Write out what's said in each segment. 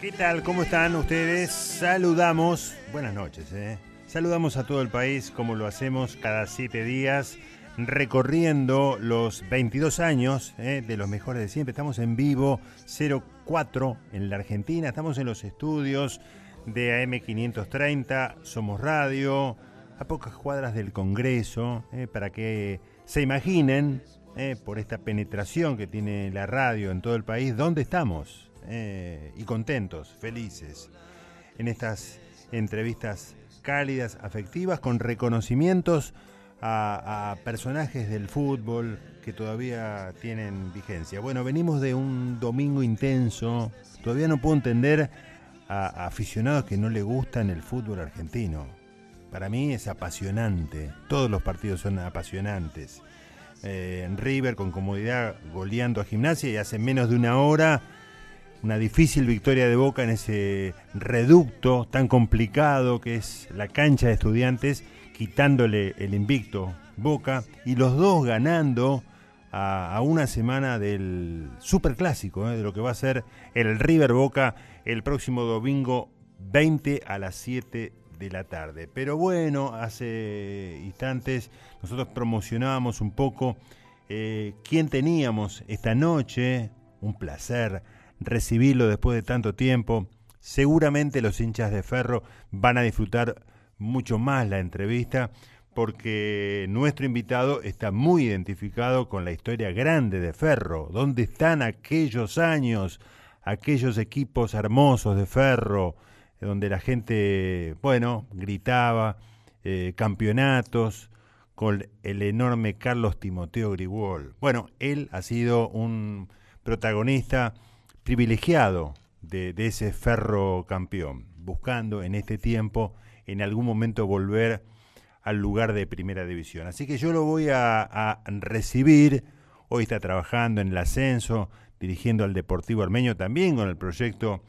¿Qué tal? ¿Cómo están ustedes? Saludamos, buenas noches, ¿eh? Saludamos a todo el país como lo hacemos cada siete días, recorriendo los 22 años ¿eh? de los mejores de siempre. Estamos en vivo, 04 en la Argentina, estamos en los estudios de AM530, Somos Radio, a pocas cuadras del Congreso, ¿eh? para que se imaginen, ¿eh? por esta penetración que tiene la radio en todo el país, dónde estamos. Eh, y contentos, felices, en estas entrevistas cálidas, afectivas, con reconocimientos a, personajes del fútbol que todavía tienen vigencia. Bueno, venimos de un domingo intenso, todavía no puedo entender a, aficionados que no le gustan el fútbol argentino. Para mí es apasionante, todos los partidos son apasionantes. Eh, en River con comodidad goleando a gimnasia y hace menos de una hora una difícil victoria de Boca en ese reducto tan complicado que es la cancha de estudiantes, quitándole el invicto Boca y los dos ganando a, una semana del superclásico, clásico eh, de lo que va a ser el River Boca el próximo domingo 20 a las 7 de la tarde. Pero bueno, hace instantes nosotros promocionábamos un poco eh, quién teníamos esta noche. Un placer recibirlo después de tanto tiempo. Seguramente los hinchas de Ferro van a disfrutar mucho más la entrevista porque nuestro invitado está muy identificado con la historia grande de Ferro. ...donde están aquellos años, aquellos equipos hermosos de Ferro, donde la gente, bueno, gritaba, eh, campeonatos, con el enorme Carlos Timoteo Griwal Bueno, él ha sido un protagonista privilegiado de, ese ferro campeón, buscando en este tiempo en algún momento volver al lugar de primera división. Así que yo lo voy a, recibir. Hoy está trabajando en el ascenso, dirigiendo al Deportivo Armeño, también con el proyecto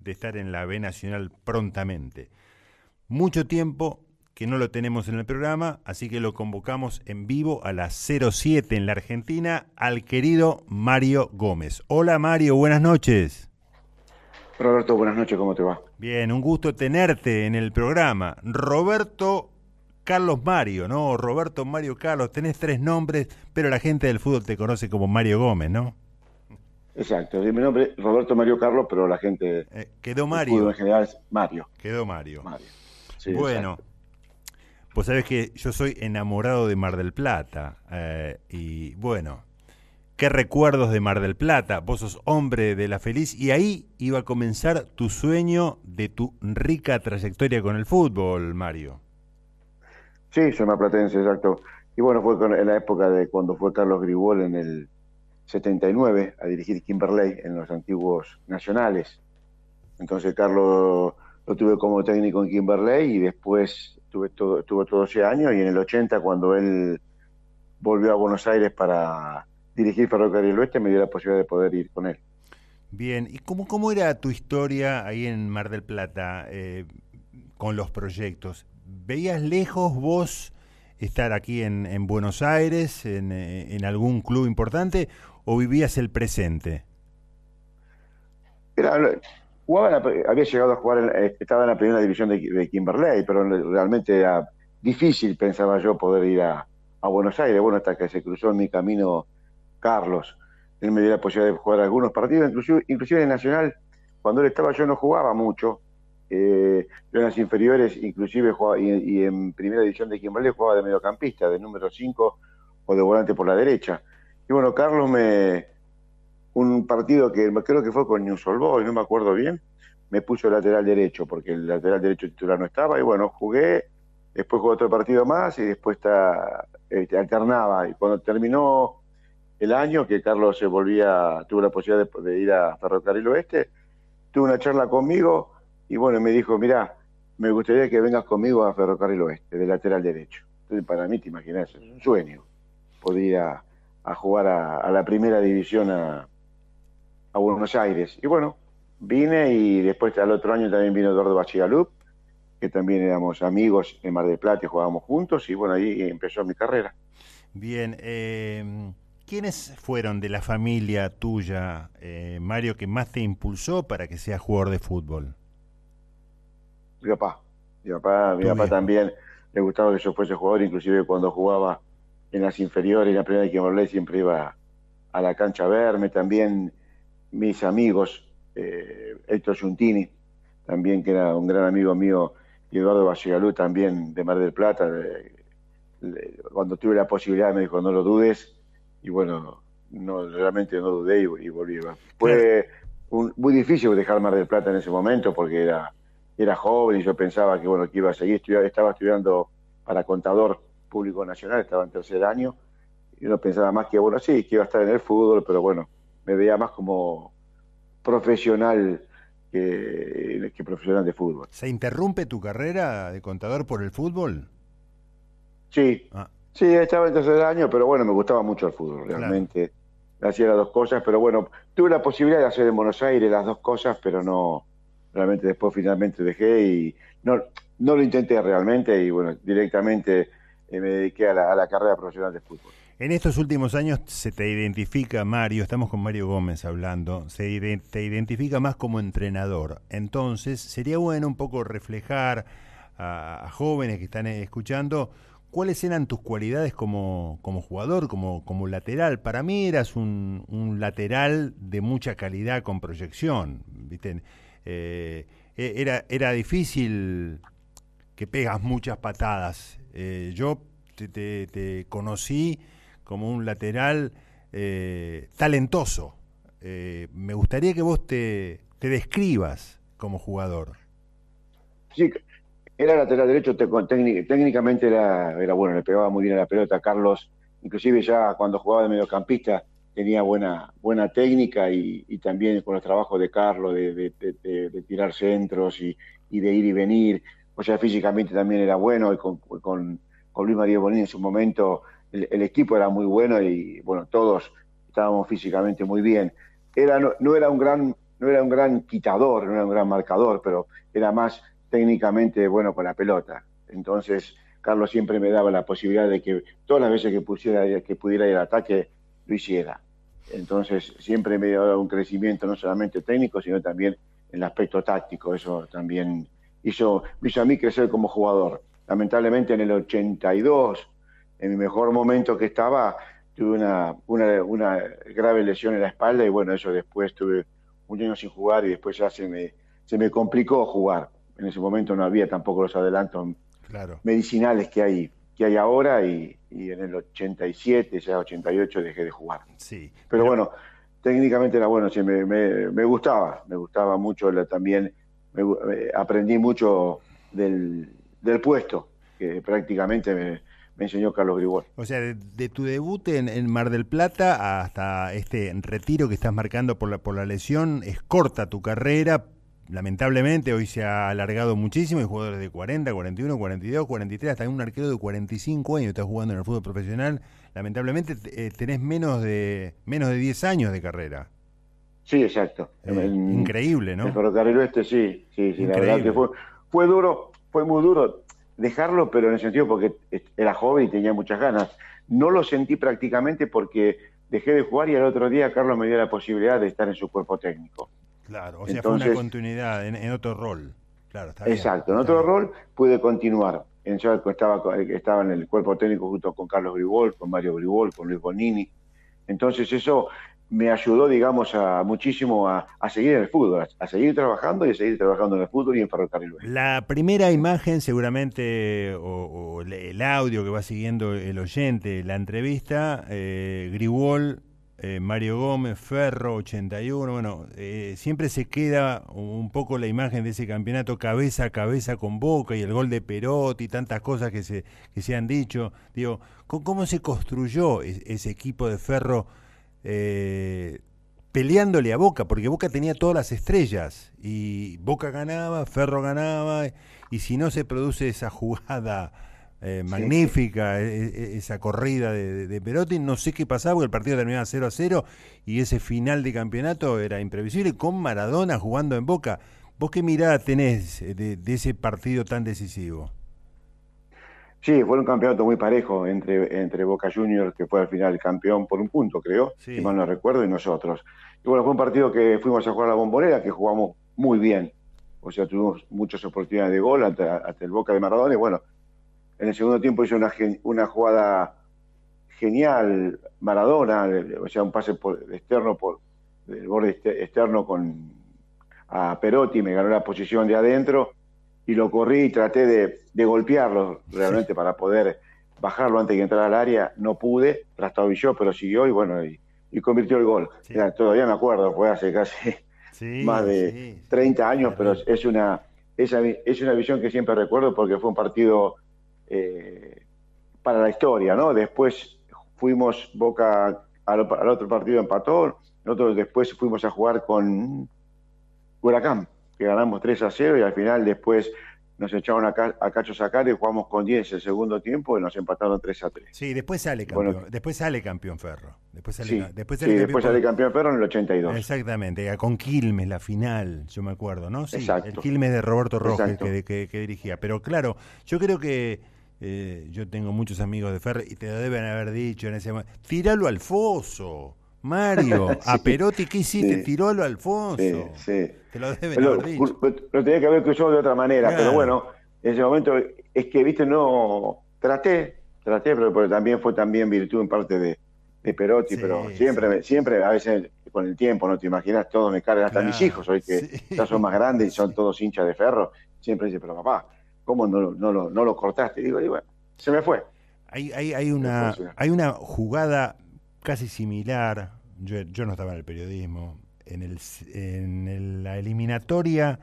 de estar en la B Nacional prontamente. Mucho tiempo que no lo tenemos en el programa, así que lo convocamos en vivo a las 07 en la Argentina al querido Mario Gómez. Hola Mario, buenas noches. Roberto, buenas noches, ¿cómo te va? Bien, un gusto tenerte en el programa. Roberto Carlos Mario, ¿no? Roberto Mario Carlos, tenés tres nombres, pero la gente del fútbol te conoce como Mario Gómez, ¿no? Exacto, mi nombre es Roberto Mario Carlos, pero la gente... Eh, quedó Mario. fútbol en general es Mario. Quedó Mario. bueno. Pues sabes que yo soy enamorado de Mar del Plata. Eh, y bueno, qué recuerdos de Mar del Plata. Vos sos hombre de la feliz y ahí iba a comenzar tu sueño de tu rica trayectoria con el fútbol, Mario. Sí, soy platense, exacto. Y bueno, fue en la época de cuando fue Carlos Gribol en el 79 a dirigir Kimberley en los antiguos nacionales. Entonces Carlos lo tuve como técnico en Kimberley y después Estuve todo, tuvo ese año y en el 80 cuando él volvió a Buenos Aires para dirigir Ferrocarril Oeste me dio la posibilidad de poder ir con él. Bien, ¿y cómo, cómo era tu historia ahí en Mar del Plata eh, con los proyectos? ¿Veías lejos vos estar aquí en, Buenos Aires, eh, en, algún club importante, o vivías el presente? jugaba había llegado a jugar, eh, estaba en la primera división de, Kimberley, pero realmente era difícil, pensaba yo, poder ir a, Buenos Aires. Bueno, hasta que se cruzó en mi camino Carlos, él me dio la posibilidad de jugar algunos partidos, inclusive, inclusive en Nacional, cuando él estaba yo no jugaba mucho. Eh, yo en las inferiores, inclusive, jugaba, y, y, en primera división de Kimberley jugaba de mediocampista, de número 5 o de volante por la derecha. Y bueno, Carlos me, un partido que creo que fue con Newsolvo y no me acuerdo bien, me puso lateral derecho, porque el lateral derecho titular no estaba, y bueno, jugué, después jugué otro partido más, y después está este, alternaba, y cuando terminó el año, que Carlos se volvía, tuvo la posibilidad de, ir a Ferrocarril Oeste, tuvo una charla conmigo, y bueno, me dijo, mirá, me gustaría que vengas conmigo a Ferrocarril Oeste, de lateral derecho. Entonces, para mí, te imaginas, es un sueño, poder a, jugar a, a la primera división a Buenos Aires. Y bueno, vine y después al otro año también vino Eduardo Bachigalup, que también éramos amigos en Mar del Plata y jugábamos juntos. Y bueno, ahí empezó mi carrera. Bien, eh, ¿quiénes fueron de la familia tuya, eh, Mario, que más te impulsó para que seas jugador de fútbol? Mi papá. Mi papá, mi papá también le gustaba que yo fuese jugador, inclusive cuando jugaba en las inferiores, en la primera vez que me siempre iba a la cancha a verme. También mis amigos, eh, Héctor Giuntini, también que era un gran amigo mío, y Eduardo Vallegalú, también de Mar del Plata. cuando tuve la posibilidad me dijo, no lo dudes, y bueno, no realmente no dudé y, volví. Fue muy difícil dejar Mar del Plata en ese momento porque era, era joven y yo pensaba que bueno que iba a seguir estudiando, estaba estudiando para contador público nacional, estaba en tercer año, y no pensaba más que bueno, sí, que iba a estar en el fútbol, pero bueno, me veía más como profesional que, profesional de fútbol. ¿Se interrumpe tu carrera de contador por el fútbol? Sí, ah. sí, estaba en tercer año, pero bueno, me gustaba mucho el fútbol, realmente. Hacía las dos cosas, pero bueno, tuve la posibilidad de hacer en Buenos Aires las dos cosas, pero no, realmente después finalmente dejé y no, no lo intenté realmente y bueno, directamente eh, me dediqué a la carrera profesional de fútbol. En estos últimos años se te identifica, Mario, estamos con Mario Gómez hablando, se te identifica más como entrenador. Entonces, sería bueno un poco reflejar a, jóvenes que están escuchando cuáles eran tus cualidades como, jugador, como, como, lateral. Para mí eras un, lateral de mucha calidad con proyección. ¿viste? Eh, e-, era, era difícil que pegas muchas patadas. Eh, yo te, te conocí como un lateral eh, talentoso. Eh, me gustaría que vos te, describas como jugador. Sí, era lateral derecho, técnicamente era, bueno, le pegaba muy bien a la pelota Carlos, inclusive ya cuando jugaba de mediocampista tenía buena, buena técnica y, también con los trabajos de Carlos de, tirar centros y, de ir y venir, o sea, físicamente también era bueno y con, con Luis María Bonín en su momento el, equipo era muy bueno y bueno, todos estábamos físicamente muy bien. Era, no, era un gran, no era un gran quitador, no era un gran marcador, pero era más técnicamente bueno con la pelota. Entonces, Carlos siempre me daba la posibilidad de que todas las veces que, pusiera, que pudiera ir al ataque, lo hiciera. Entonces, siempre me dio un crecimiento no solamente técnico, sino también en el aspecto táctico. Eso también hizo, hizo a mí crecer como jugador. Lamentablemente, en el 82 en mi mejor momento que estaba, tuve una, grave lesión en la espalda y bueno, eso después tuve un año sin jugar y después ya se me, se me complicó jugar. En ese momento no había tampoco los adelantos medicinales que hay, que hay ahora y, en el 87, ya 88 dejé de jugar. Sí. Pero, bueno, técnicamente era bueno, sí, me, gustaba, me gustaba mucho también, eh, aprendí mucho del, del puesto, que prácticamente me me enseñó Carlos Grigol. O sea, de, tu debut en, Mar del Plata hasta este retiro que estás marcando por la, por la lesión, es corta tu carrera. Lamentablemente hoy se ha alargado muchísimo, hay jugadores de 40, 41, 42, 43, hasta hay un arquero de 45 años está jugando en el fútbol profesional. Lamentablemente eh, tenés menos de menos de 10 años de carrera. Sí, exacto. Eh, increíble, ¿no? Pero carrero este sí, sí, sí fue duro, fue muy duro dejarlo, pero en el sentido porque era joven y tenía muchas ganas. No lo sentí prácticamente porque dejé de jugar y al otro día Carlos me dio la posibilidad de estar en su cuerpo técnico. Claro, o sea, fue una continuidad en, otro rol. Claro, exacto, en otro rol pude continuar. Yo estaba, estaba en el cuerpo técnico junto con Carlos Gribol, con Mario Gribol, con Luis Bonini. Entonces eso me ayudó, digamos, a muchísimo a, seguir en el fútbol, a, seguir trabajando y a seguir trabajando en el fútbol y en Ferrocarril. La primera imagen, seguramente, o, el audio que va siguiendo el oyente, la entrevista, eh, eh Mario Gómez, Ferro, 81, bueno, eh, siempre se queda un poco la imagen de ese campeonato cabeza a cabeza con Boca y el gol de Perotti tantas cosas que se, que se han dicho. Digo, ¿cómo, se construyó ese equipo de Ferro? Eh, peleándole a Boca, porque Boca tenía todas las estrellas y Boca ganaba, Ferro ganaba, y si no se produce esa jugada eh, magnífica, e, e, e, esa corrida de, Perotti, no sé qué pasaba, porque el partido terminaba 0 a 0 y ese final de campeonato era imprevisible con Maradona jugando en Boca. ¿Vos qué mirada tenés eh, de ese partido tan decisivo? Sí, fue un campeonato muy parejo entre, entre Boca Juniors, que fue al final campeón por un punto, creo, si mal no recuerdo, y nosotros. Y bueno, fue un partido que fuimos a jugar a la bombonera, que jugamos muy bien. O sea, tuvimos muchas oportunidades de gol hasta, el Boca de Maradona. Y bueno, en el segundo tiempo hizo una, una jugada genial Maradona, o sea, un pase externo por el borde este-, externo con a Perotti, me ganó la posición de adentro y lo corrí y traté de, golpearlo realmente para poder bajarlo antes de entrar al área. No pude, trastabilló, pero siguió y bueno, y, convirtió el gol. todavía me acuerdo, fue hace casi más de 30 años, pero es una, es, es una visión que siempre recuerdo porque fue un partido eh, para la historia, ¿no? Después fuimos Boca al, otro partido empató, nosotros después fuimos a jugar con Huracán que ganamos 3 a 0 y al final después nos echaron a, Cacho Sacar y jugamos con 10 el segundo tiempo y nos empataron 3 a 3. Sí, después sale campeón, después sale campeón Ferro. Después sí, después, sale, campeón, Ferro en el 82. Exactamente, con Quilmes la final, yo me acuerdo, ¿no? Sí, el Quilmes de Roberto Rojas que, que, dirigía. Pero claro, yo creo que eh, yo tengo muchos amigos de Ferro y te lo deben haber dicho en ese momento. Tíralo al foso. Mario, a Perotti, ¿qué hiciste? Sí. Tirolo Alfonso. Sí, Te lo deben pero, Lo tenía que haber yo de otra manera, pero bueno, en ese momento es que, viste, no traté, traté, pero, también fue también virtud en parte de, Perotti, pero siempre, siempre, a veces con el tiempo, no te imaginas, todos me cargan, hasta mis hijos, hoy que ya son más grandes y son todos hinchas de ferro, siempre dice pero papá, ¿cómo no, no, no, no lo cortaste? digo, bueno, se me fue. hay, una, hay una jugada casi similar. Yo, no estaba en el periodismo. En, el, en la eliminatoria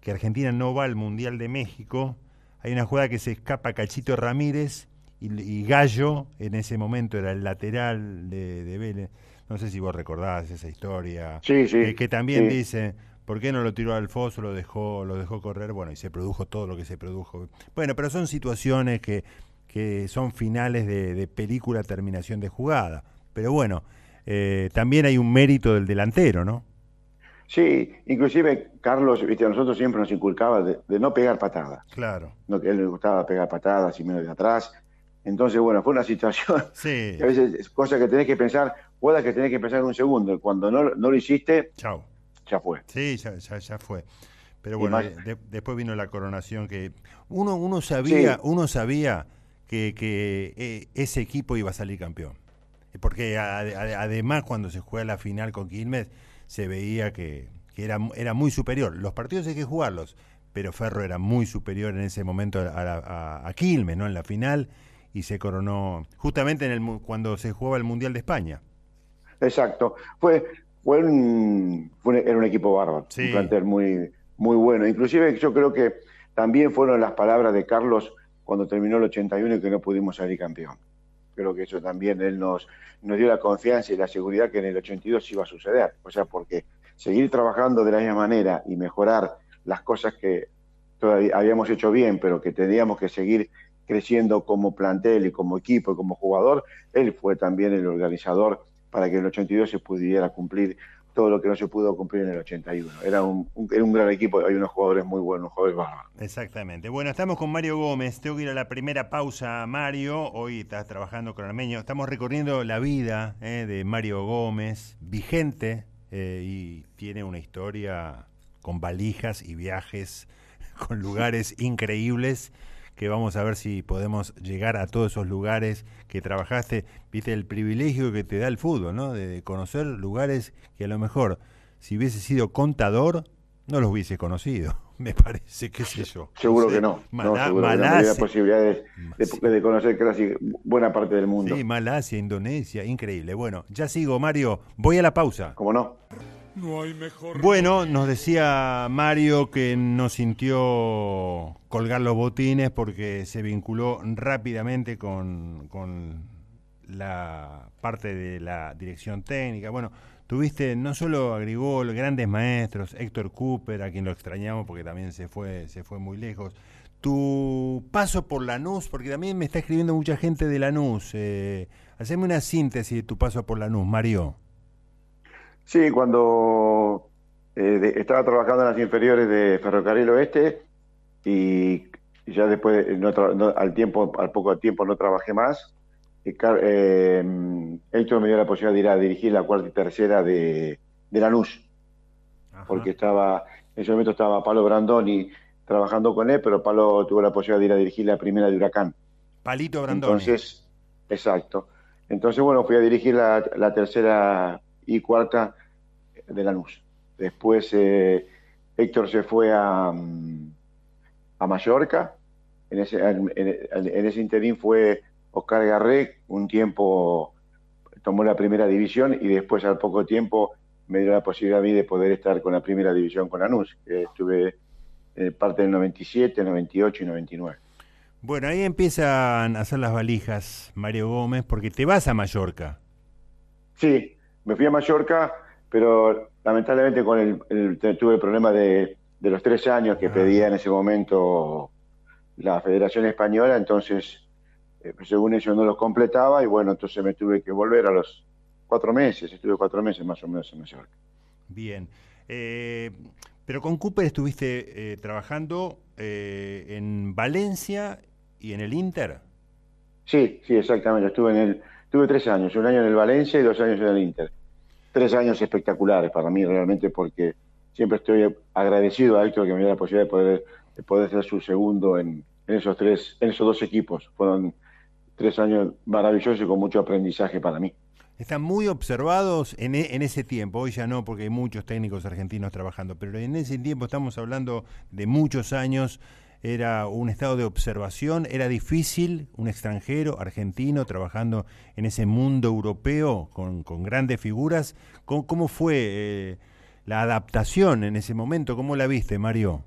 que Argentina no va al Mundial de México, hay una jugada que se escapa Cachito Ramírez y, Gallo, en ese momento era el lateral de, de, Vélez. No sé si vos recordás esa historia. Sí, sí. que, también dice, ¿por qué no lo tiró al foso, lo dejó, lo dejó correr? Bueno, y se produjo todo lo que se produjo. Bueno, pero son situaciones que, son finales de, de película terminación de jugada. Pero bueno, eh, también hay un mérito del delantero, ¿no? Sí, inclusive Carlos, viste, a nosotros siempre nos inculcaba de, no pegar patadas. Claro. No, que a él le gustaba pegar patadas y menos de atrás. Entonces, bueno, fue una situación. Sí. a veces es cosa que tenés que pensar, cosas que tenés que pensar en un segundo. Cuando no, lo hiciste, Chao. ya fue. Sí, ya, ya, fue. Pero bueno, eh, después vino la coronación que uno, uno sabía, uno sabía que, eh, ese equipo iba a salir campeón porque además cuando se juega la final con Quilmes se veía que, era, era, muy superior. Los partidos hay que jugarlos, pero Ferro era muy superior en ese momento a, a Quilmes, ¿no? En la final y se coronó justamente en el, cuando se jugaba el Mundial de España. Exacto, fue, fue, un, era un equipo bárbaro, un plantel muy, muy bueno. Inclusive yo creo que también fueron las palabras de Carlos cuando terminó el 81 y que no pudimos salir campeón creo que eso también él nos, nos dio la confianza y la seguridad que en el 82 iba a suceder. O sea, porque seguir trabajando de la misma manera y mejorar las cosas que todavía habíamos hecho bien, pero que teníamos que seguir creciendo como plantel y como equipo y como jugador, él fue también el organizador para que en el 82 se pudiera cumplir todo lo que no se pudo cumplir en el 81. Era un, era un gran equipo, hay unos jugadores muy buenos, unos jugadores Exactamente. Bueno, estamos con Mario Gómez. Tengo que ir a la primera pausa, Mario. Hoy estás trabajando con Armeño Estamos recorriendo la vida eh, de Mario Gómez, vigente, eh, y tiene una historia con valijas y viajes, con lugares increíbles que vamos a ver si podemos llegar a todos esos lugares que trabajaste. Viste el privilegio que te da el fútbol, ¿no? De conocer lugares que a lo mejor, si hubiese sido contador, no los hubiese conocido, me parece, qué sé yo. Seguro que no. Malasia. posibilidades de, conocer casi buena parte del mundo. Sí, Malasia, Indonesia, increíble. Bueno, ya sigo, Mario, voy a la pausa. ¿Cómo no? mejor. Bueno, nos decía Mario que no sintió colgar los botines porque se vinculó rápidamente con, la parte de la dirección técnica. Bueno, tuviste no solo agregó grandes maestros, Héctor Cooper, a quien lo extrañamos porque también se fue, se fue muy lejos. Tu paso por Lanús, porque también me está escribiendo mucha gente de Lanús. Eh, haceme una síntesis de tu paso por Lanús, Mario. Sí, cuando eh, estaba trabajando en las inferiores de Ferrocarril Oeste y ya después, eh, al tiempo, al poco tiempo no trabajé más. Héctor eh, me dio la posibilidad de ir a dirigir la cuarta y tercera de, Lanús, porque estaba, en ese momento estaba Pablo Brandoni trabajando con él, pero Pablo tuvo la posibilidad de ir a dirigir la primera de Huracán. Palito Brandoni. Entonces, exacto. Entonces, bueno, fui a dirigir la tercera y cuarta eh, de Lanús. Después eh, Héctor se fue a, mm, a Mallorca, en ese, en, interín fue Oscar Garré, un tiempo tomó la primera división y después al poco tiempo me dio la posibilidad a mí de poder estar con la primera división con Lanús, que estuve eh, parte del 97, 98 y 99. Bueno, ahí empiezan a hacer las valijas, Mario Gómez, porque te vas a Mallorca. Sí, me fui a Mallorca, pero lamentablemente con el, tuve el problema de, los tres años que ah. pedía en ese momento la Federación Española, entonces, eh, según ellos no los completaba y bueno, entonces me tuve que volver a los cuatro meses, estuve cuatro meses más o menos en Mallorca. Bien. Eh, pero con Cooper estuviste eh, trabajando en Valencia y en el Inter. Sí, sí, exactamente. Estuve en el, Tuve tres años, un año en el Valencia y dos años en el Inter. Tres años espectaculares para mí realmente porque siempre estoy agradecido a Héctor que me dio la posibilidad de poder, poder ser su segundo en, esos tres, en esos dos equipos. Fueron tres años maravillosos y con mucho aprendizaje para mí. Están muy observados en, e, en, ese tiempo, hoy ya no porque hay muchos técnicos argentinos trabajando, pero en ese tiempo estamos hablando de muchos años era un estado de observación, era difícil un extranjero argentino trabajando en ese mundo europeo con, grandes figuras. ¿Cómo, fue eh, la adaptación en ese momento? ¿Cómo la viste, Mario?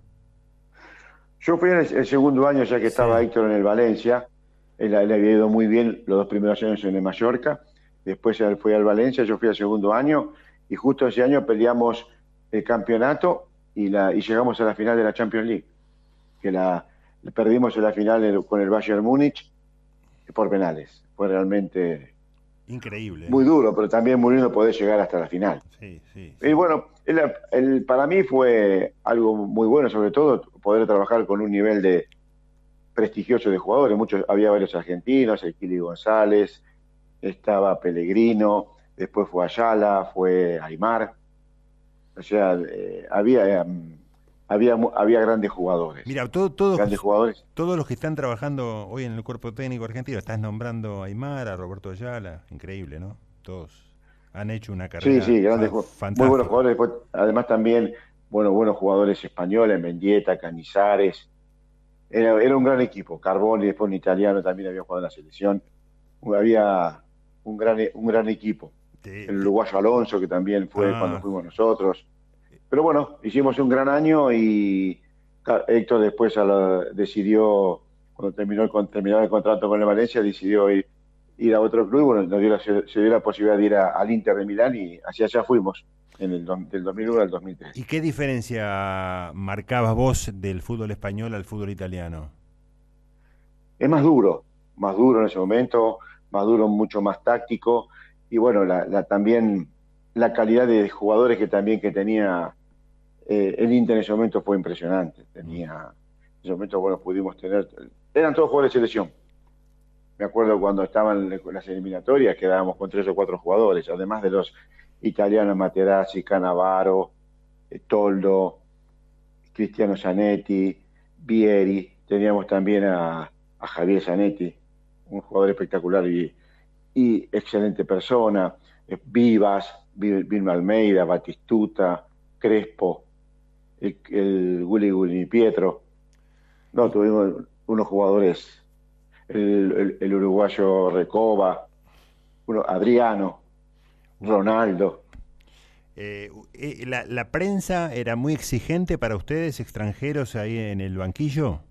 Yo fui en el, segundo año, ya que estaba Héctor en el Valencia. Él, había ido muy bien los dos primeros años en el Mallorca. Después él fue al Valencia, yo fui al segundo año. Y justo ese año peleamos el campeonato y, la, y llegamos a la final de la Champions League que la perdimos en la final con el Bayern Múnich por penales. Fue realmente increíble. Muy duro, pero también muy lindo poder llegar hasta la final. Sí, sí, Y bueno, para mí fue algo muy bueno, sobre todo poder trabajar con un nivel de prestigioso de jugadores. Muchos, había varios argentinos, el Kili González, estaba Pellegrino, después fue Ayala, fue Aymar. O sea, eh, había... Em, había, había grandes jugadores. Mira, todos grandes jugadores. todos los que están trabajando hoy en el cuerpo técnico argentino, estás nombrando a Aymara, a Roberto Ayala, increíble, ¿no? Todos han hecho una carrera. Sí, sí, grandes Muy buenos jugadores. además también, bueno, buenos jugadores españoles, Mendieta, Canizares. Era, un gran equipo. Carboni, después un italiano también había jugado en la selección. Había un gran, un gran equipo. el uruguayo Alonso, que también fue ah. cuando fuimos nosotros. Pero bueno, hicimos un gran año y Héctor después decidió, cuando terminó, terminó, el contrato con el Valencia, decidió ir, a otro club. Bueno, se, dio la posibilidad de ir al Inter de Milán y hacia allá fuimos, en el, del 2001 al 2003. ¿Y qué diferencia marcabas vos del fútbol español al fútbol italiano? Es más duro, más duro en ese momento, más duro, mucho más táctico y bueno, la, también la calidad de jugadores que también que tenía eh, el Inter en ese momento fue impresionante. Tenía, en ese momento, bueno, pudimos tener, eran todos jugadores de selección. Me acuerdo cuando estaban las eliminatorias, quedábamos con tres o cuatro jugadores, además de los italianos Materazzi, Canavaro, eh, Toldo, Cristiano Zanetti, Vieri, teníamos también a, Javier Zanetti, un jugador espectacular y, y excelente persona, eh, Vivas, Vilma Almeida, Batistuta, Crespo, el, Willy Willy Pietro. No, tuvimos unos jugadores, el, uruguayo Recoba, Adriano, Ronaldo. Eh, eh, la, prensa era muy exigente para ustedes, extranjeros, ahí en el banquillo?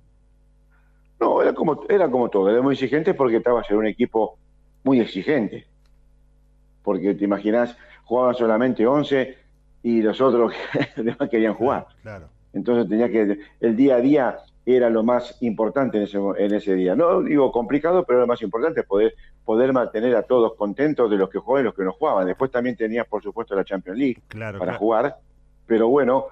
No, era como, era como todo, era muy exigente porque estaba en un equipo muy exigente. Porque te imaginas, jugaban solamente 11 y los otros querían jugar. Claro, Entonces tenía que, el día a día era lo más importante en ese, en ese día. No digo complicado, pero lo más importante poder, poder mantener a todos contentos de los que jugaban y los que no jugaban. Después también tenías, por supuesto, la Champions League claro, para jugar, pero bueno,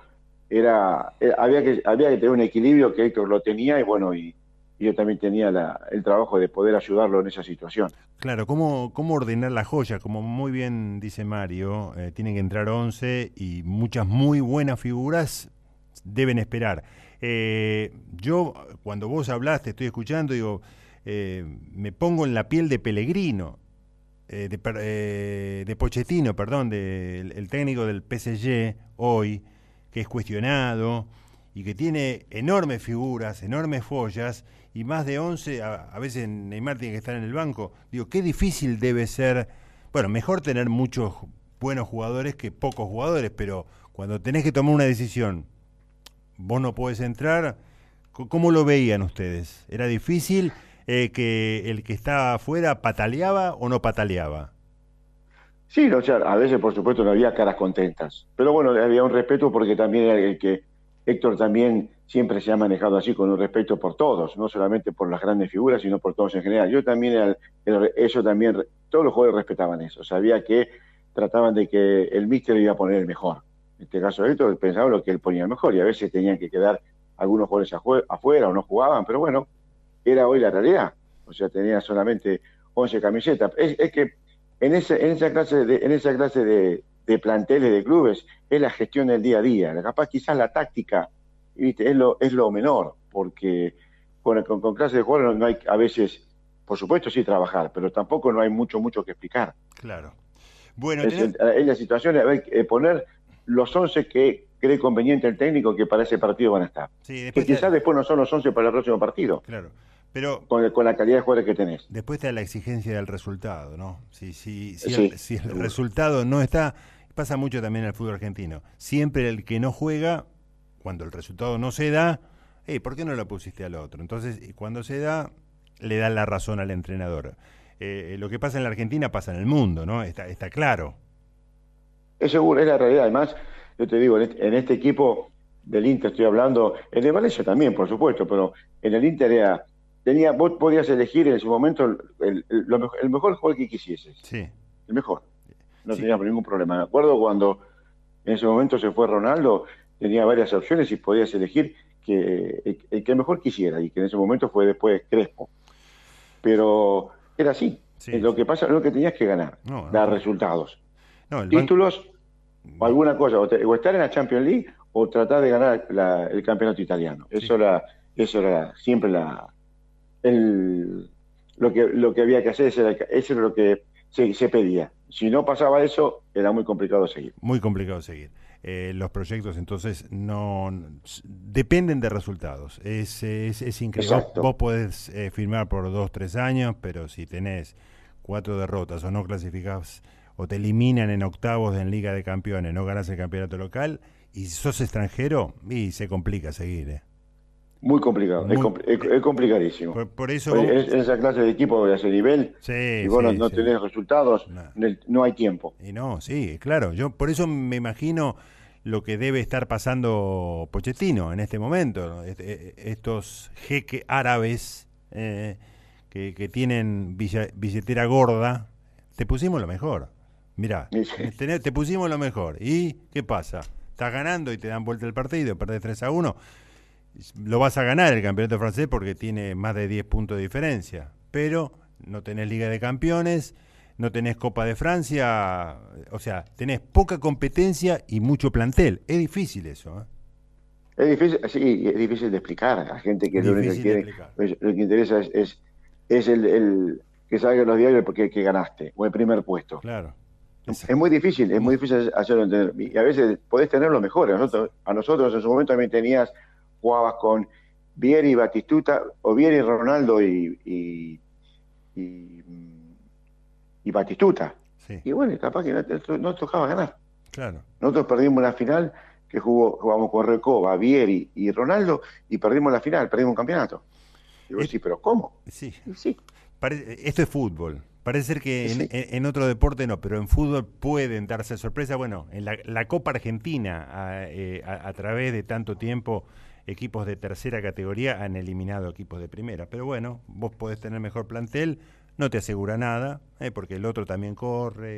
era, eh, había, que, había que tener un equilibrio que Héctor lo tenía y bueno, y, yo también tenía el trabajo de poder ayudarlo en esa situación. Claro, ¿cómo, cómo ordenar la joya? Como muy bien dice Mario, eh, tienen que entrar 11 y muchas muy buenas figuras deben esperar. Eh, yo, cuando vos hablaste, estoy escuchando, digo, eh, me pongo en la piel de Pellegrino, de, de Pochettino, perdón, de, el, técnico del PSG hoy, que es cuestionado, y que tiene enormes figuras, enormes follas y más de 11, a, veces Neymar tiene que estar en el banco. Digo, qué difícil debe ser, bueno, mejor tener muchos buenos jugadores que pocos jugadores, pero cuando tenés que tomar una decisión, vos no podés entrar, ¿cómo lo veían ustedes? ¿Era difícil eh, que el que estaba afuera pataleaba o no pataleaba? Sí, no, a veces por supuesto no había caras contentas, pero bueno, había un respeto porque también el que Héctor también siempre se ha manejado así con un respeto por todos, no solamente por las grandes figuras, sino por todos en general. Yo también, eso también, todos los jugadores respetaban eso, sabía que trataban de que el míster iba a poner el mejor. En este caso Héctor pensaba lo que él ponía mejor y a veces tenían que quedar algunos jugadores afuera o no jugaban, pero bueno, era hoy la realidad. O sea, tenía solamente 11 camisetas. Es, que en, ese, en esa clase en esa clase de, de planteles de clubes, es la gestión del día a día. Capaz quizás la táctica Es, lo, es lo menor, porque con, con, clases de jugadores no hay a veces, por supuesto sí trabajar, pero tampoco no hay mucho, mucho que explicar. Claro. Bueno, es, la eh, poner los 11 que cree conveniente el técnico que para ese partido van a estar. que quizás después no son los 11 para el próximo partido. Claro. Pero con, la calidad de jugadores que tenés. Después está la exigencia del resultado, ¿no? Si, sí. el, resultado no está, pasa mucho también en el fútbol argentino. Siempre el que no juega, cuando el resultado no se da, ¿por qué no lo pusiste al otro? Entonces, cuando se da, le da la razón al entrenador. Eh, eh, lo que pasa en la Argentina pasa en el mundo, ¿no? Está, está claro. Es seguro, es la realidad. Además, yo te digo, en este, este equipo del Inter estoy hablando, en el Valencia también, por supuesto, pero en el Inter era tenía, vos podías elegir en su momento el, el, mejor jugador que quisieses. Sí. El mejor. No tenía tenías ningún problema. Me acuerdo cuando en ese momento se fue Ronaldo, tenía varias opciones y podías elegir que, el, que mejor quisiera, y que en ese momento fue después Crespo. Pero era así. lo que pasa, lo que tenías que ganar, dar resultados. Títulos o alguna cosa, o, estar en la Champions League o tratar de ganar el campeonato italiano. Eso, era, eso era siempre la, el, lo, que, lo que había que hacer, eso era, eso era lo que se, se, pedía. Si no pasaba eso, era muy complicado seguir. Muy complicado seguir. Eh, los proyectos entonces no dependen de resultados. Es, es, increíble. Vos podés eh, firmar por dos, tres años, pero si tenés cuatro derrotas o no clasificás o te eliminan en octavos en Liga de Campeones, no ganas el campeonato local y sos extranjero, y se complica seguir. Eh. Muy complicado, es, complicadísimo. Por, eso esa clase de equipo de ese nivel, y vos no, tenés resultados, no. hay tiempo. Y no, sí, claro. Yo por eso me imagino lo que debe estar pasando Pochettino en este momento. E, e, estos jeques árabes eh, que, tienen billetera gorda, te pusimos lo mejor. Mirá, te pusimos lo mejor. ¿Y qué pasa? Estás ganando y te dan vuelta el partido, perdés 3 a 1 lo vas a ganar el campeonato francés porque tiene más de 10 puntos de diferencia, pero no tenés Liga de Campeones, no tenés Copa de Francia, o sea, tenés poca competencia y mucho plantel. Es difícil eso. ¿eh? Es difícil, sí, es difícil de explicar a gente que lo que pues, lo que interesa es, es, el, que salga en los diarios porque que ganaste o el primer puesto. Claro. Es muy difícil, es muy difícil hacerlo entender. Y a veces podés tener mejor. mejores. a nosotros en su momento también tenías jugabas con Vieri, Batistuta, o Vieri, Ronaldo y, y, y, Batistuta. Y bueno, capaz que no, tocaba ganar. Claro. Nosotros perdimos la final que jugó, jugamos con Recoba, Vieri y Ronaldo y perdimos la final, perdimos un campeonato. Y vos eh, ¿pero cómo? Sí. sí. esto es fútbol. Parece ser que en, otro deporte no, pero en fútbol pueden darse sorpresas. Bueno, en la, Copa Argentina, eh, a través de tanto tiempo equipos de tercera categoría han eliminado equipos de primera. Pero bueno, vos podés tener mejor plantel, no te asegura nada, eh, porque el otro también corre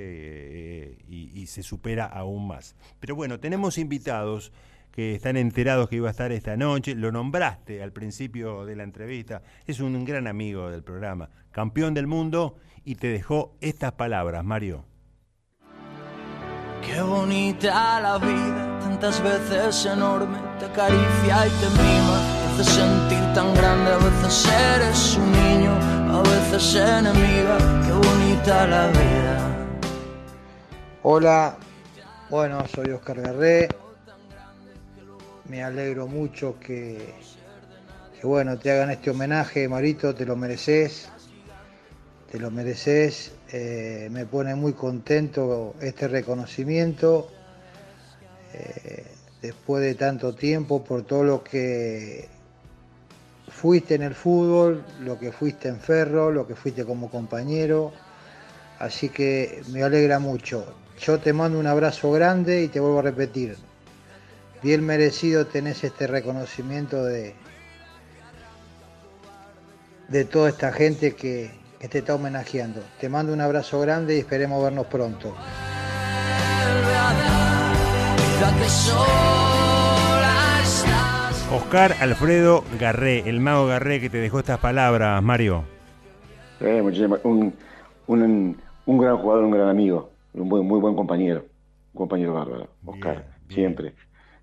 eh, y, se supera aún más. Pero bueno, tenemos invitados que están enterados que iba a estar esta noche, lo nombraste al principio de la entrevista, es un gran amigo del programa, campeón del mundo, y te dejó estas palabras, Mario. Qué bonita la vida, tantas veces enorme, te acaricia y te mima, te hace sentir tan grande, a veces eres un niño, a veces enemiga, qué bonita la vida. Hola, bueno, soy Oscar Garré, me alegro mucho que, que bueno, te hagan este homenaje, Marito, te lo mereces, te lo mereces eh, me pone muy contento este reconocimiento eh, después de tanto tiempo por todo lo que fuiste en el fútbol, lo que fuiste en Ferro, lo que fuiste como compañero. Así que me alegra mucho. Yo te mando un abrazo grande y te vuelvo a repetir. Bien merecido tenés este reconocimiento de, de toda esta gente que, este está homenajeando. Te mando un abrazo grande y esperemos vernos pronto. Oscar Alfredo Garré, el mago Garré que te dejó estas palabras, Mario. Eh, un, gran jugador, un gran amigo, un muy, buen compañero, un compañero bárbaro, Oscar, siempre.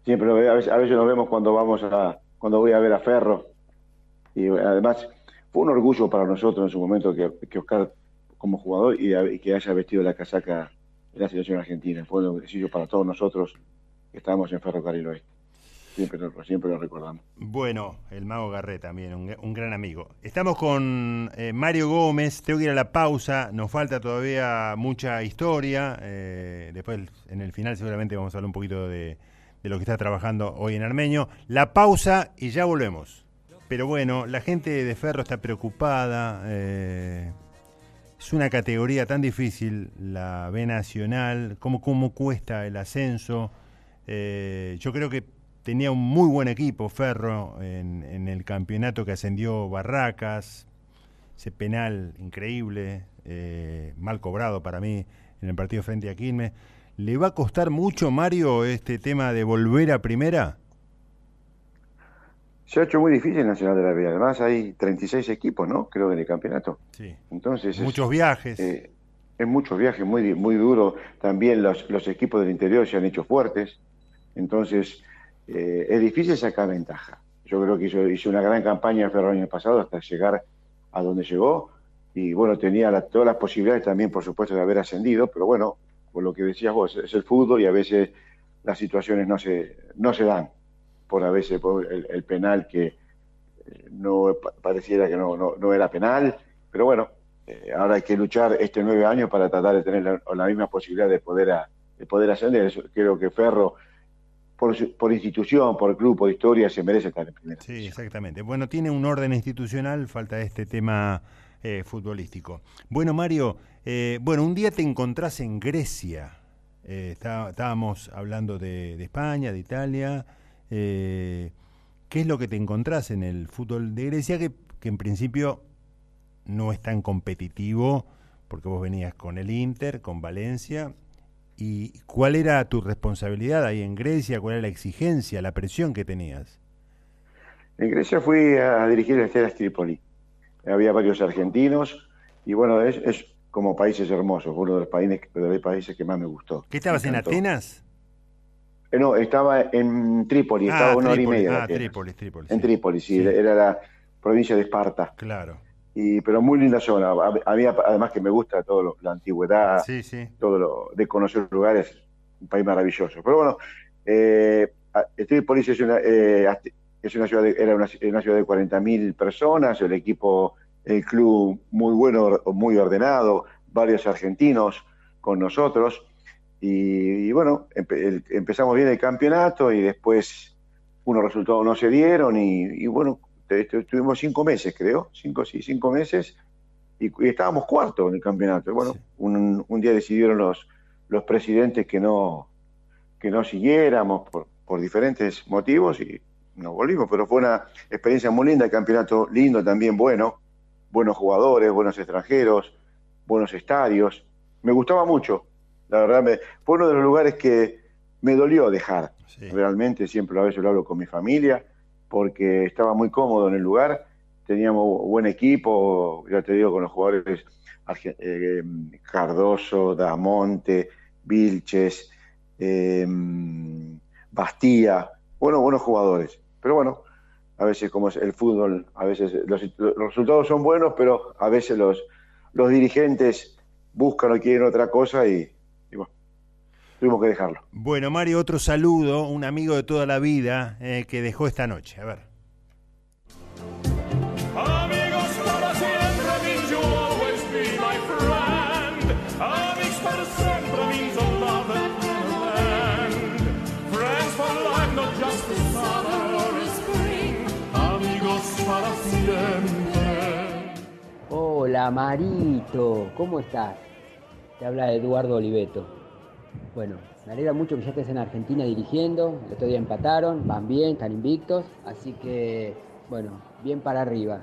Siempre, a veces, a nos vemos cuando vamos a, cuando voy a ver a Ferro. Y además, fue un orgullo para nosotros en su momento que, Oscar, como jugador, y, que haya vestido la casaca de la selección argentina. Fue un orgullo para todos nosotros que estábamos en Ferrocarril Oeste. Siempre, siempre lo recordamos. Bueno, el mago Garret también, un, gran amigo. Estamos con eh, Mario Gómez, tengo que ir a la pausa, nos falta todavía mucha historia, eh, después en el final seguramente vamos a hablar un poquito de, lo que está trabajando hoy en Armeño. La pausa y ya volvemos. Pero bueno, la gente de Ferro está preocupada. Eh, es una categoría tan difícil, la B Nacional, cómo, cuesta el ascenso. Eh, yo creo que tenía un muy buen equipo Ferro en, el campeonato que ascendió Barracas, ese penal increíble, eh, mal cobrado para mí en el partido frente a Quilmes. ¿Le va a costar mucho, Mario, este tema de volver a primera? se ha hecho muy difícil Nacional de la vida. Además, hay 36 equipos, ¿no? Creo, que en el campeonato. Sí. Entonces, muchos viajes. Eh, es muchos viajes, muy, muy duro. También los, los equipos del interior se han hecho fuertes. Entonces, eh, es difícil sacar ventaja. Yo creo que hizo, una gran campaña el Ferro año pasado hasta llegar a donde llegó. Y bueno, tenía todas las posibilidades también, por supuesto, de haber ascendido. Pero bueno, por lo que decías vos, es el fútbol y a veces las situaciones no se, no se dan por a veces el, penal que eh, no pareciera que no, no, era penal, pero bueno, eh, ahora hay que luchar este nueve años para tratar de tener la, misma posibilidad de poder, poder ascender. creo que Ferro, por, institución, por club, por historia, se merece estar en primera. Sí, exactamente. Bueno, tiene un orden institucional, falta este tema eh, futbolístico. Bueno, Mario, bueno, un día te encontrás en Grecia. estábamos hablando de España, de Italia. Eh, qué es lo que te encontrás en el fútbol de Grecia, que, en principio no es tan competitivo, porque vos venías con el Inter, con Valencia, y cuál era tu responsabilidad ahí en Grecia, cuál era la exigencia, la presión que tenías. En Grecia fui a dirigir el Estela Tripoli. Había varios argentinos, y bueno, es, como países hermosos, uno de los países, de los países que más me gustó. ¿Qué estabas en Atenas? Eh, no, estaba en Trípoli, estaba ah, una hora y media. Ah, Trípoli, Trípoli. En Trípoli, sí, era la provincia de Esparta. Claro. Y, pero muy linda zona. mí, además que me gusta todo la antigüedad, todo lo de conocer lugares, un país maravilloso. Pero bueno, eh, Trípoli es una, ciudad era una, una ciudad de 40.000 personas, el equipo, el club muy bueno, muy ordenado, varios argentinos con nosotros y, bueno, empezamos bien el campeonato y después unos resultados no se dieron y, bueno, estuvimos cinco meses, creo, cinco, sí, cinco meses y, estábamos cuarto en el campeonato. Bueno, un, día decidieron los, los presidentes que no, que no siguiéramos por, por diferentes motivos y nos volvimos, pero fue una experiencia muy linda, el campeonato lindo también, bueno, buenos jugadores, buenos extranjeros, buenos estadios. Me gustaba mucho, la verdad, fue uno de los lugares que me dolió dejar. Realmente, siempre a veces lo hablo con mi familia, porque estaba muy cómodo en el lugar. Teníamos buen equipo, ya te digo, con los jugadores eh, Cardoso, Damonte, Vilches, em, Bastía, bueno, buenos jugadores. Pero bueno, a veces como es el fútbol, a veces los, los, resultados son buenos, pero a veces los, los dirigentes buscan o quieren otra cosa y tuvimos que dejarlo. Bueno, Mario, otro saludo, un amigo de toda la vida eh, que dejó esta noche. A ver. Hola Marito, ¿cómo estás? Te habla Eduardo Oliveto. Bueno, me alegra mucho que ya estés en Argentina dirigiendo. El otro empataron, van bien, están invictos. Así que, bueno, bien para arriba.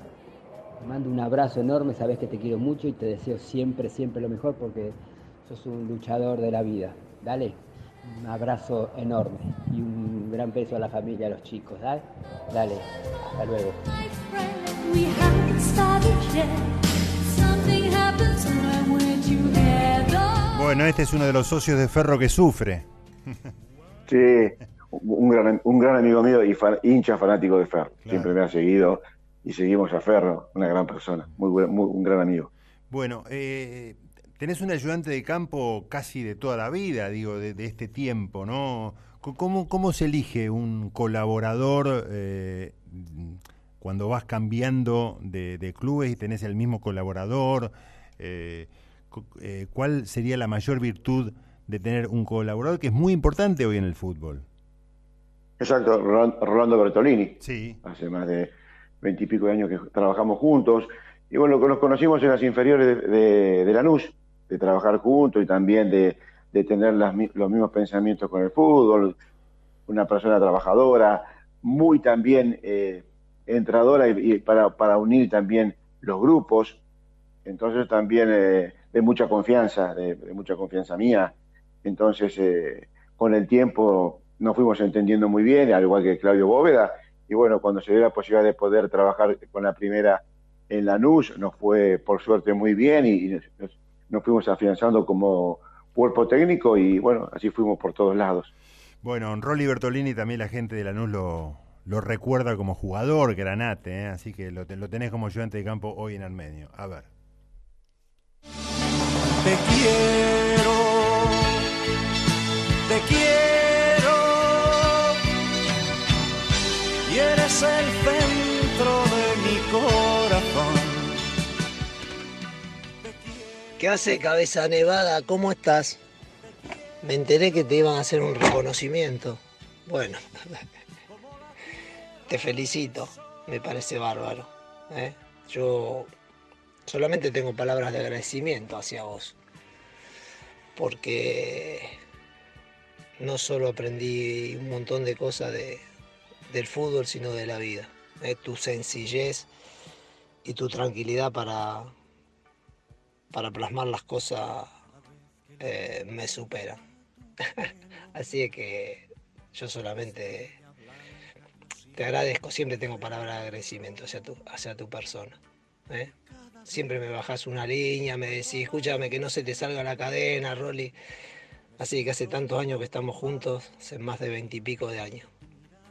Te mando un abrazo enorme, sabes que te quiero mucho y te deseo siempre, siempre lo mejor porque sos un luchador de la vida. Dale, un abrazo enorme y un gran beso a la familia, a los chicos. Dale, dale, hasta luego. Bueno, este es uno de los socios de Ferro que sufre. Sí, un gran, amigo mío y hincha fanático de Ferro. Siempre me ha seguido y seguimos a Ferro, una gran persona, muy, un gran amigo. Bueno, eh, tenés un ayudante de campo casi de toda la vida, digo, de, este tiempo, ¿no? ¿Cómo, se elige un colaborador eh, cuando vas cambiando de, clubes y tenés el mismo colaborador? Eh, eh, cuál sería la mayor virtud de tener un colaborador que es muy importante hoy en el fútbol. Exacto, Rolando Bertolini. Sí. Hace más de veintipico de años que trabajamos juntos. Y bueno, que nos conocimos en las inferiores de, Lanús, de trabajar juntos y también de, tener los mismos pensamientos con el fútbol. Una persona trabajadora, muy también eh, entradora y, para, unir también los grupos. Entonces también eh, de mucha confianza, de, mucha confianza mía. Entonces, eh, con el tiempo nos fuimos entendiendo muy bien, al igual que Claudio Bóveda, y bueno, cuando se dio la posibilidad de poder trabajar con la primera en la Lanús, nos fue por suerte muy bien y, nos, fuimos afianzando como cuerpo técnico y bueno, así fuimos por todos lados. Bueno, Rolly Bertolini también la gente de Lanús lo, lo recuerda como jugador granate, ¿eh? así que lo, lo tenés como ayudante de campo hoy en Armenio. A ver. Te quiero, te quiero. Y eres el centro de mi corazón. ¿Qué hace Cabeza Nevada? ¿Cómo estás? Me enteré que te iban a hacer un reconocimiento. Bueno, te felicito, me parece bárbaro. ¿eh? Yo Solamente tengo palabras de agradecimiento hacia vos, porque no solo aprendí un montón de cosas de, del fútbol, sino de la vida. Eh, tu sencillez y tu tranquilidad para, para plasmar las cosas eh, me supera. Así es que yo solamente te agradezco, siempre tengo palabras de agradecimiento hacia tu, hacia tu persona. ¿eh? siempre me bajás una línea, me decís, escúchame, que no se te salga la cadena, Rolly. Así que hace tantos años que estamos juntos, hace más de veintipico de años.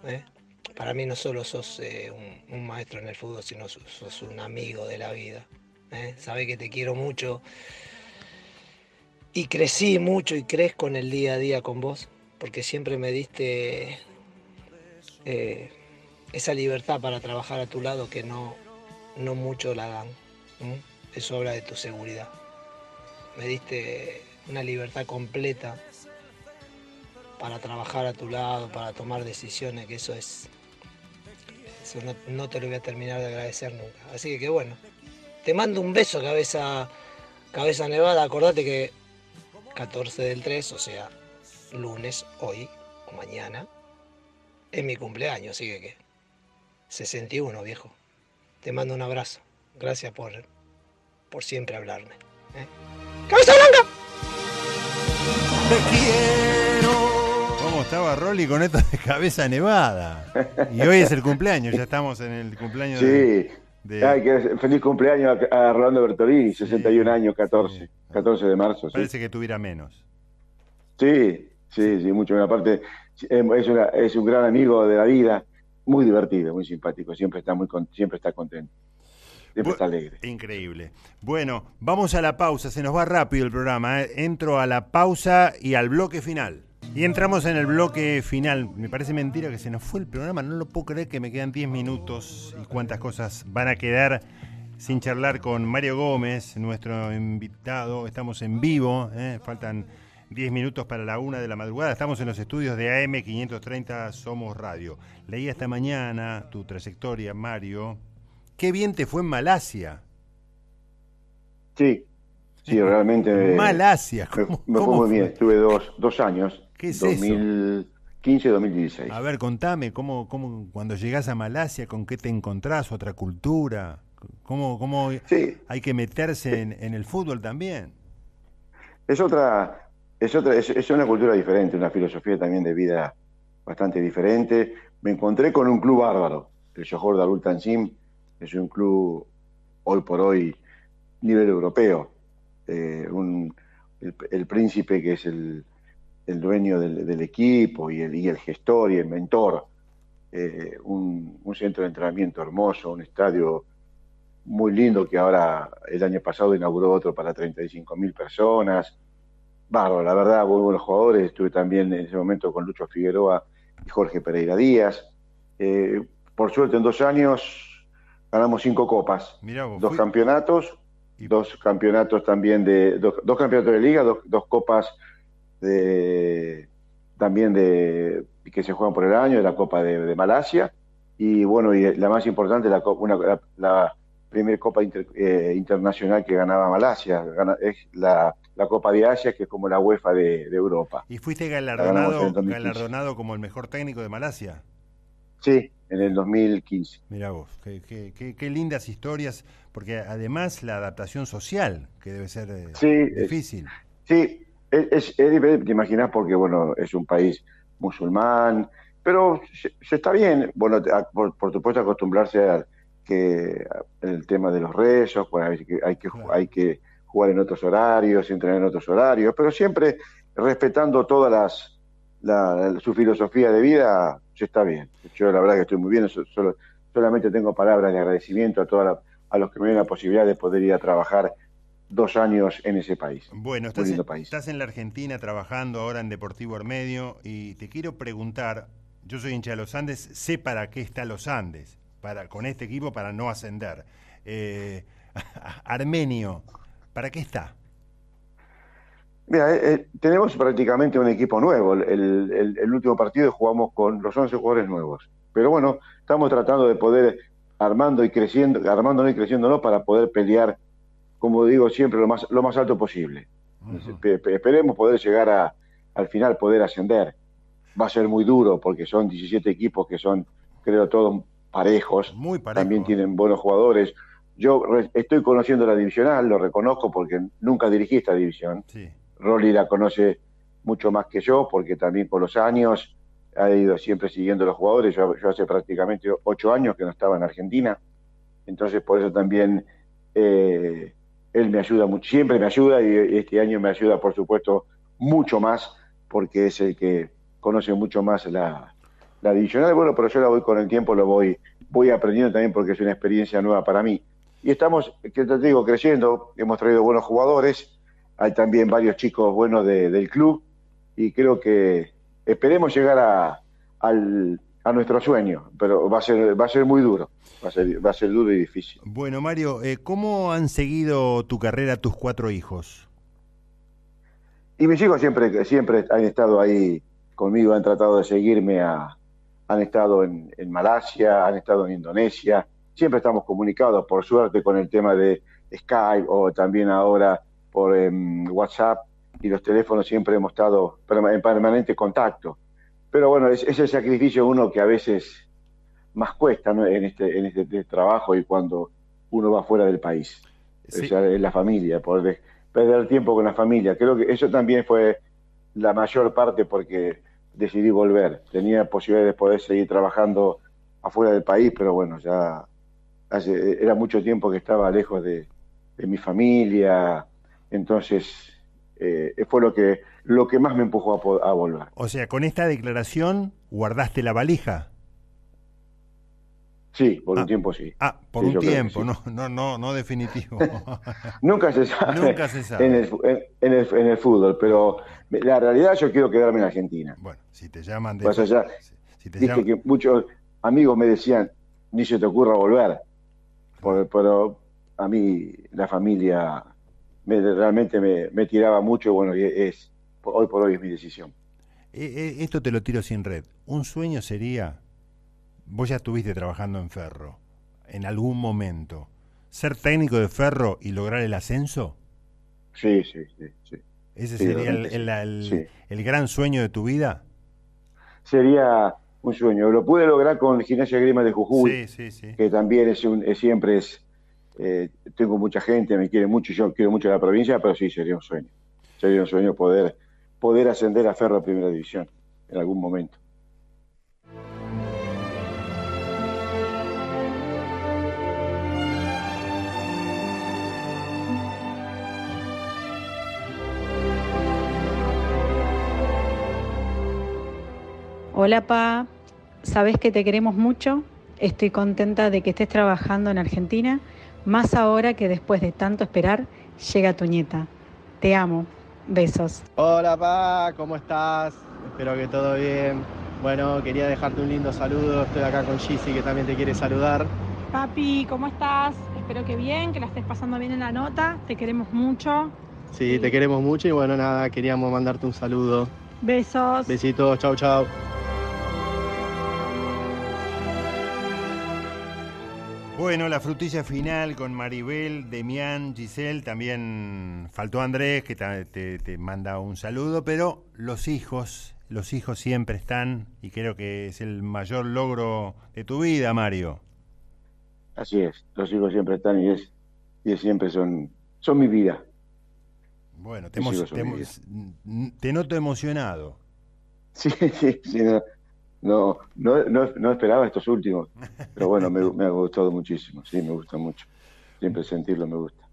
¿eh? Para mí no solo sos eh, un, maestro en el fútbol, sino sos, un amigo de la vida. ¿eh? Sabes que te quiero mucho y crecí mucho y crezco en el día a día con vos, porque siempre me diste esa libertad para trabajar a tu lado que no, no mucho la dan. Eso habla de tu seguridad. Me diste una libertad completa para trabajar a tu lado, para tomar decisiones, que eso es... Eso no, te lo voy a terminar de agradecer nunca. Así que, bueno, te mando un beso, cabeza, cabeza nevada. Acordate que 14 del 3, o sea, lunes, hoy o mañana, es mi cumpleaños, así que 61, viejo. Te mando un abrazo. Gracias por, por siempre hablarme. ¿eh? ¡Cabeza blanca! Te quiero. ¿Cómo estaba Rolly con esta de cabeza nevada? Y hoy es el cumpleaños, ya estamos en el cumpleaños sí. de... feliz cumpleaños a, Rolando Bertolini, 61 años, 14, 14 de marzo. Parece que tuviera menos. Sí, sí, sí, mucho. Aparte, es, es un gran amigo de la vida, muy divertido, muy simpático, siempre está, muy, siempre está contento. Increíble. Bueno, vamos a la pausa, se nos va rápido el programa. ¿eh? Entro a la pausa y al bloque final. Y entramos en el bloque final. Me parece mentira que se nos fue el programa, no lo puedo creer que me quedan 10 minutos y cuántas cosas van a quedar sin charlar con Mario Gómez, nuestro invitado. Estamos en vivo, ¿eh? faltan 10 minutos para la una de la madrugada. Estamos en los estudios de AM530 Somos Radio. Leí esta mañana tu trayectoria, Mario, qué bien te fue en Malasia. Sí, sí, realmente. Malasia, ¿cómo, me, fue muy bien, estuve dos, años. ¿Qué es 2015 2016. A ver, contame, ¿cómo, cuando llegas a Malasia, ¿con qué te encontrás? ¿Otra cultura? ¿Cómo, cómo hay que meterse en, el fútbol también? Es otra, es otra, es, una cultura diferente, una filosofía también de vida bastante diferente. Me encontré con un club bárbaro, el Johor Darul Tansim, es un club hoy por hoy nivel europeo. Eh, el, príncipe que es el, dueño del, equipo y el, gestor y el mentor. Eh, un, centro de entrenamiento hermoso, un estadio muy lindo que ahora el año pasado inauguró otro para 35 mil personas. Barro, la verdad, muy buenos jugadores. Estuve también en ese momento con Lucho Figueroa y Jorge Pereira Díaz. Eh, por suerte, en dos años ganamos cinco copas, dos campeonatos, dos campeonatos también de dos, campeonatos de liga, dos, copas de también de que se juegan por el año, la Copa de, Malasia y bueno y la más importante la la, primera Copa eh, internacional que ganaba Malasia, es la, Copa de Asia que es como la UEFA de, Europa. Y fuiste galardonado como el mejor técnico de Malasia. Sí, en el 2015. Mira vos, qué, lindas historias, porque además la adaptación social, que debe ser eh, eh, difícil. sí, es, diferente, te imaginas, porque bueno, es un país musulmán, pero se, está bien, bueno, ah, por, supuesto acostumbrarse al que el tema de los rezos, que, hay que jugar en otros horarios, entrenar en otros horarios, pero siempre respetando todas las su filosofía de vida, está bien. Yo la verdad que estoy muy bien, solo, solamente tengo palabras de agradecimiento a, toda a los que me dieron la posibilidad de poder ir a trabajar dos años en ese país. Bueno, estás en, la Argentina trabajando ahora en Deportivo Armedio y te quiero preguntar, yo soy hincha de los Andes, sé para qué está los Andes, para, con este equipo para no ascender. Eh, Armenio, ¿para qué está? Mira, eh, eh, tenemos prácticamente un equipo nuevo. El, último partido jugamos con los 11 jugadores nuevos. Pero bueno, estamos tratando de poder armando y creciendo, armándonos y creciéndonos para poder pelear, como digo siempre, lo más, lo más alto posible. Esperemos poder llegar a, al final, poder ascender. Va a ser muy duro porque son 17 equipos que son, creo, todos parejos. Muy parejos. También tienen buenos jugadores. Yo estoy conociendo la divisional, lo reconozco porque nunca dirigí esta división. Sí Rolly la conoce mucho más que yo, porque también con los años ha ido siempre siguiendo a los jugadores. Yo, hace prácticamente ocho años que no estaba en Argentina, entonces por eso también eh, él me ayuda, mucho. siempre me ayuda y este año me ayuda, por supuesto, mucho más, porque es el que conoce mucho más la, la de Bueno, pero yo la voy con el tiempo, lo voy, voy aprendiendo también porque es una experiencia nueva para mí. Y estamos, que te digo, creciendo, hemos traído buenos jugadores hay también varios chicos buenos del club y creo que esperemos llegar a, nuestro sueño, pero va a ser, va a ser muy duro, va a ser, duro y difícil. Bueno, Mario, eh, ¿cómo han seguido tu carrera tus cuatro hijos? Y mis hijos siempre, siempre han estado ahí conmigo, han tratado de seguirme, han estado en Malasia, han estado en Indonesia, siempre estamos comunicados, por suerte, con el tema de Skype o también ahora por em, WhatsApp y los teléfonos siempre hemos estado en permanente contacto. Pero bueno, es, es el sacrificio uno que a veces más cuesta en, este, en este, este, trabajo y cuando uno va fuera del país. ...es O sea, en la familia, poder perder tiempo con la familia. Creo que eso también fue la mayor parte porque decidí volver. Tenía posibilidades de poder seguir trabajando afuera del país, pero bueno, ya era mucho tiempo que estaba lejos de, de mi familia, entonces, eh, fue lo que, lo que más me empujó a, volver. O sea, con esta declaración guardaste la valija. Sí, por un ah, tiempo sí. Ah, por un tiempo, no, no, no, no definitivo. Nunca se sabe. En el, en, el, en el, fútbol, pero la realidad yo quiero quedarme en Argentina. Bueno, si te llaman de. allá, dije que muchos amigos me decían, ni se te ocurra volver. pero a mí la familia realmente me, tiraba mucho, bueno, y es, hoy por hoy es mi decisión. Eh, eh, esto te lo tiro sin red. Un sueño sería, vos ya estuviste trabajando en Ferro, en algún momento, ser técnico de Ferro y lograr el ascenso. Sí, sí, sí. sí. ¿Ese sería el, gran sueño de tu vida? Sería un sueño. Lo pude lograr con Gimnasia Grima de Jujuy, que también es un, siempre es eh, tengo mucha gente, me quiere mucho, yo quiero mucho la provincia, pero sí sería un sueño. Sería un sueño poder, poder ascender a Ferro Primera División en algún momento. Hola, Pa. Sabes que te queremos mucho. Estoy contenta de que estés trabajando en Argentina más ahora que después de tanto esperar llega tu nieta. Te amo. Besos. Hola, Pa, ¿cómo estás? Espero que todo bien. Bueno, quería dejarte un lindo saludo. Estoy acá con Gigi, que también te quiere saludar. Papi, ¿cómo estás? Espero que bien, que la estés pasando bien en la nota. Te queremos mucho. Sí, te queremos mucho y bueno, nada, queríamos mandarte un saludo. Besos. Besitos, chau, chau. Bueno, la frutilla final con Maribel, Demián, Giselle, también faltó Andrés que te, manda un saludo, pero los hijos, los hijos siempre están y creo que es el mayor logro de tu vida, Mario. Así es, los hijos siempre están y es, y siempre son, son mi vida. Bueno, te, noto emocionado. Sí, sí, sí. No, no, esperaba estos últimos, pero bueno, me, me ha gustado muchísimo, sí, me gusta mucho. Siempre sentirlo me gusta.